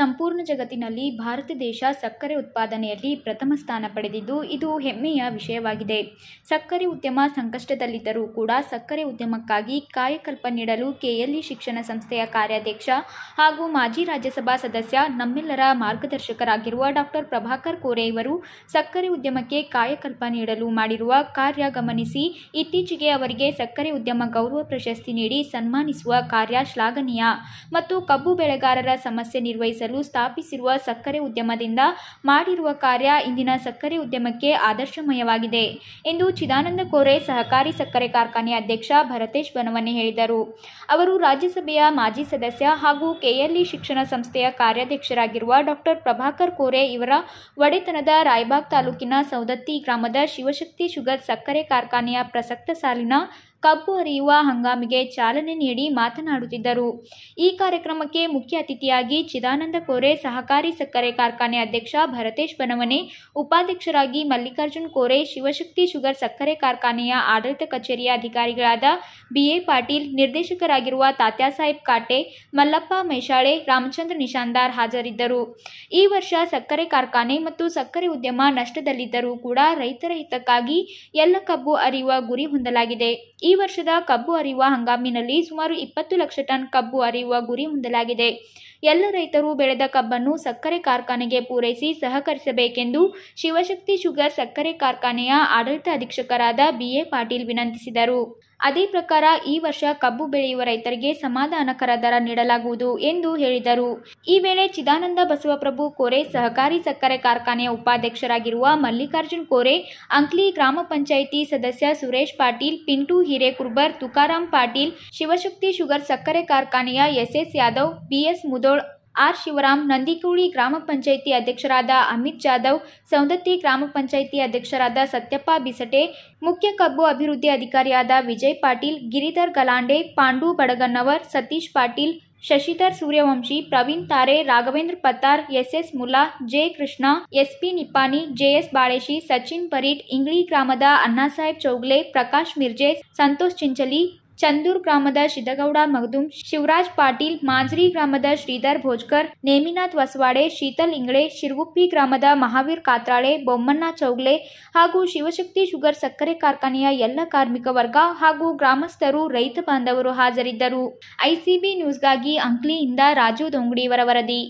ಸಂಪೂರ್ಣ ಜಗತ್ತಿನಲ್ಲಿ ಭಾರತ ದೇಶ ಸಕ್ಕರೆ ಉತ್ಪಾದನೆಯಲ್ಲಿ ಪ್ರಥಮ ಸ್ಥಾನ ಪಡೆದಿದ್ದು ಇದು ಹೆಮ್ಮೆಯ ವಿಷಯವಾಗಿದೆ ಸಕ್ಕರೆ ಉದ್ಯಮ ಸಂಕಷ್ಟದಲ್ಲಿದ್ದರೂ ಕೂಡ ಸಕ್ಕರೆ ಉದ್ಯಮಕ್ಕಾಗಿ ಕಾಯಕಲ್ಪ ನೀಡಲು ಕೆಎಲ್ಇ ಶಿಕ್ಷಣ ಸಂಸ್ಥೆಯ ಕಾರ್ಯಾಧ್ಯಕ್ಷ ಹಾಗೂ ಮಾಜಿ ರಾಜ್ಯಸಭಾ ಸದಸ್ಯ ನಮ್ಮೆಲ್ಲರ ಮಾರ್ಗದರ್ಶಕರಾಗಿರುವ ಡಾಕ್ಟರ್ ಪ್ರಭಾಕರ್ ಕೋರೆ ಇವರು ಸಕ್ಕರೆ ಉದ್ಯಮಕ್ಕೆ ಕಾಯಕಲ್ಪ ನೀಡಲು ಮಾಡಿರುವ ಕಾರ್ಯ ಗಮನಿಸಿ ಇತ್ತೀಚೆಗೆ ಅವರಿಗೆ ಸಕ್ಕರೆ ಉದ್ಯಮ ಗೌರವ ಪ್ರಶಸ್ತಿ ನೀಡಿ ಸನ್ಮಾನಿಸುವ ಕಾರ್ಯ ಶ್ಲಾಘನೀಯ ಮತ್ತು ಕಬ್ಬು ಬೆಳೆಗಾರರ ಸಮಸ್ಯೆ ನಿರ್ವಹಿಸಲು ಸ್ಥಾಪಿಸಿರುವ ಸಕ್ಕರೆ ಉದ್ಯಮದಿಂದ ಮಾಡಿರುವ ಕಾರ್ಯ ಇಂದಿನ ಸಕ್ಕರೆ ಉದ್ಯಮಕ್ಕೆ ಆದರ್ಶಮಯವಾಗಿದೆ ಎಂದು ಚಿದಾನಂದ ಕೋರೆ ಸಹಕಾರಿ ಸಕ್ಕರೆ ಕಾರ್ಖಾನೆ ಅಧ್ಯಕ್ಷ ಭರತೇಶ್ ಬನವನೆ ಹೇಳಿದರು ಅವರು ರಾಜ್ಯಸಭೆಯ ಮಾಜಿ ಸದಸ್ಯ ಹಾಗೂ ಕೆಎಲ್ಇ ಶಿಕ್ಷಣ ಸಂಸ್ಥೆಯ ಕಾರ್ಯಾಧ್ಯಕ್ಷರಾಗಿರುವ ಡಾಕ್ಟರ್ ಪ್ರಭಾಕರ್ ಕೋರೆ ಇವರ ಒಡೆತನದ ರಾಯಬಾಗ್ ತಾಲೂಕಿನ ಸೌದತ್ತಿ ಗ್ರಾಮದ ಶಿವಶಕ್ತಿ ಶುಗರ್ ಸಕ್ಕರೆ ಕಾರ್ಖಾನೆಯ ಪ್ರಸಕ್ತ ಸಾಲಿನ ಕಬ್ಬು ಅರಿಯುವ ಹಂಗಾಮಿಗೆ ಚಾಲನೆ ನೀಡಿ ಮಾತನಾಡುತ್ತಿದ್ದರು ಈ ಕಾರ್ಯಕ್ರಮಕ್ಕೆ ಮುಖ್ಯ ಅತಿಥಿಯಾಗಿ ಚಿದಾನಂದ ಕೋರೆ ಸಹಕಾರಿ ಸಕ್ಕರೆ ಕಾರ್ಖಾನೆ ಅಧ್ಯಕ್ಷ ಭರತೇಶ್ ಬನವನೆ ಉಪಾಧ್ಯಕ್ಷರಾಗಿ ಮಲ್ಲಿಕಾರ್ಜುನ್ ಕೋರೆ ಶಿವಶಕ್ತಿ ಶುಗರ್ ಸಕ್ಕರೆ ಕಾರ್ಖಾನೆಯ ಆಡಳಿತ ಕಚೇರಿಯ ಅಧಿಕಾರಿಗಳಾದ ಬಿಎ ಪಾಟೀಲ್ ನಿರ್ದೇಶಕರಾಗಿರುವ ತಾತ್ಯಾಸಾಹೇಬ್ ಕಾಟೆ ಮಲ್ಲಪ್ಪ ಮೈಶಾಳೆ ರಾಮಚಂದ್ರ ನಿಶಾಂದಾರ್ ಹಾಜರಿದ್ದರು ಈ ವರ್ಷ ಸಕ್ಕರೆ ಕಾರ್ಖಾನೆ ಮತ್ತು ಸಕ್ಕರೆ ಉದ್ಯಮ ನಷ್ಟದಲ್ಲಿದ್ದರೂ ಕೂಡ ರೈತರ ಹಿತಕ್ಕಾಗಿ ಎಲ್ಲ ಕಬ್ಬು ಅರಿಯುವ ಗುರಿ ಹೊಂದಲಾಗಿದೆ ಈ ವರ್ಷದ ಕಬ್ಬು ಅರಿಯುವ ಹಂಗಾಮಿನಲ್ಲಿ ಸುಮಾರು ಇಪ್ಪತ್ತು ಲಕ್ಷ ಟನ್ ಕಬ್ಬು ಅರಿಯುವ ಗುರಿ ಹೊಂದಲಾಗಿದೆ ಎಲ್ಲ ರೈತರು ಬೆಳೆದ ಕಬ್ಬನ್ನು ಸಕ್ಕರೆ ಕಾರ್ಖಾನೆಗೆ ಪೂರೈಸಿ ಸಹಕರಿಸಬೇಕೆಂದು ಶಿವಶಕ್ತಿ ಶುಗರ್ ಸಕ್ಕರೆ ಕಾರ್ಖಾನೆಯ ಆಡಳಿತ ಅಧೀಕ್ಷಕರಾದ ಬಿಎ ಪಾಟೀಲ್ ವಿನಂತಿಸಿದರು ಅದೇ ಪ್ರಕಾರ ಈ ವರ್ಷ ಕಬ್ಬು ಬೆಳೆಯುವ ರೈತರಿಗೆ ಸಮಾಧಾನಕರ ದರ ನೀಡಲಾಗುವುದು ಎಂದು ಹೇಳಿದರು ಈ ವೇಳೆ ಚಿದಾನಂದ ಬಸವಪ್ರಭು ಕೋರೆ ಸಹಕಾರಿ ಸಕ್ಕರೆ ಕಾರ್ಖಾನೆಯ ಉಪಾಧ್ಯಕ್ಷರಾಗಿರುವ ಮಲ್ಲಿಕಾರ್ಜುನ್ ಕೋರೆ ಅಂಕ್ಲಿ ಗ್ರಾಮ ಪಂಚಾಯಿತಿ ಸದಸ್ಯ ಸುರೇಶ್ ಪಾಟೀಲ್ ಪಿಂಟು ಹಿರೇಕುರ್ಬರ್ ತುಕಾರಾಂ ಪಾಟೀಲ್ ಶಿವಶಕ್ತಿ ಶುಗರ್ ಸಕ್ಕರೆ ಕಾರ್ಖಾನೆಯ S S Yadav B S Mudhol R Shivaram Nandikuli ಗ್ರಾಮ ಪಂಚಾಯಿತಿ ಅಧ್ಯಕ್ಷರಾದ ಅಮಿತ್ ಜಾಧವ್ ಸೌಂದತ್ತಿ ಗ್ರಾಮ ಪಂಚಾಯಿತಿ ಅಧ್ಯಕ್ಷರಾದ ಸತ್ಯಪ್ಪ ಬಿಸಟೆ ಮುಖ್ಯ ಕಬ್ಬು ಅಭಿವೃದ್ಧಿ ಅಧಿಕಾರಿಯಾದ Vijay Patil Giridhar ಗಲಾಂಡೆ Pandu ಬಡಗನ್ನವರ್ Satish Patil Shashidhar Suryavanshi Praveen Tare Raghavendra Pattar S S Mula J Krishna S P Nippani J S Baleshi Sachin Parit Ingali ಗ್ರಾಮದ ಅಣ್ಣಾಸಾಹೇಬ್ ಚೌಗ್ಲೆ ಪ್ರಕಾಶ್ ಮಿರ್ಜೆ ಸಂತೋಷ್ ಚಿಂಚಲಿ ಚಂದೂರ್ ಗ್ರಾಮದ ಸಿದ್ದಗೌಡ ಮಗದುಂ ಶಿವರಾಜ್ ಪಾಟೀಲ್ ಮಾಜ್ರಿ ಗ್ರಾಮದ ಶ್ರೀಧರ್ ಭೋಜ್ಕರ್ ನೇಮಿನಾಥ್ ವಸವಾಡೆ ಶೀತಲ್ ಇಂಗಳೆ ಶಿರಗುಪ್ಪಿ ಗ್ರಾಮದ ಮಹಾವೀರ್ ಕಾತ್ರಾಳೆ ಬೊಮ್ಮಣ್ಣ ಚೌಗ್ಲೆ ಹಾಗೂ ಶಿವಶಕ್ತಿ ಶುಗರ್ ಸಕ್ಕರೆ ಕಾರ್ಖಾನೆಯ ಎಲ್ಲ ಕಾರ್ಮಿಕ ವರ್ಗ ಹಾಗೂ ಗ್ರಾಮಸ್ಥರು ರೈತ ಬಾಂಧವರು ಹಾಜರಿದ್ದರು ಐಸಿಬಿ ನ್ಯೂಸ್ಗಾಗಿ ಅಂಕ್ಲಿಯಿಂದ ರಾಜು ದೊಂಗಡಿಯವರ ವರದಿ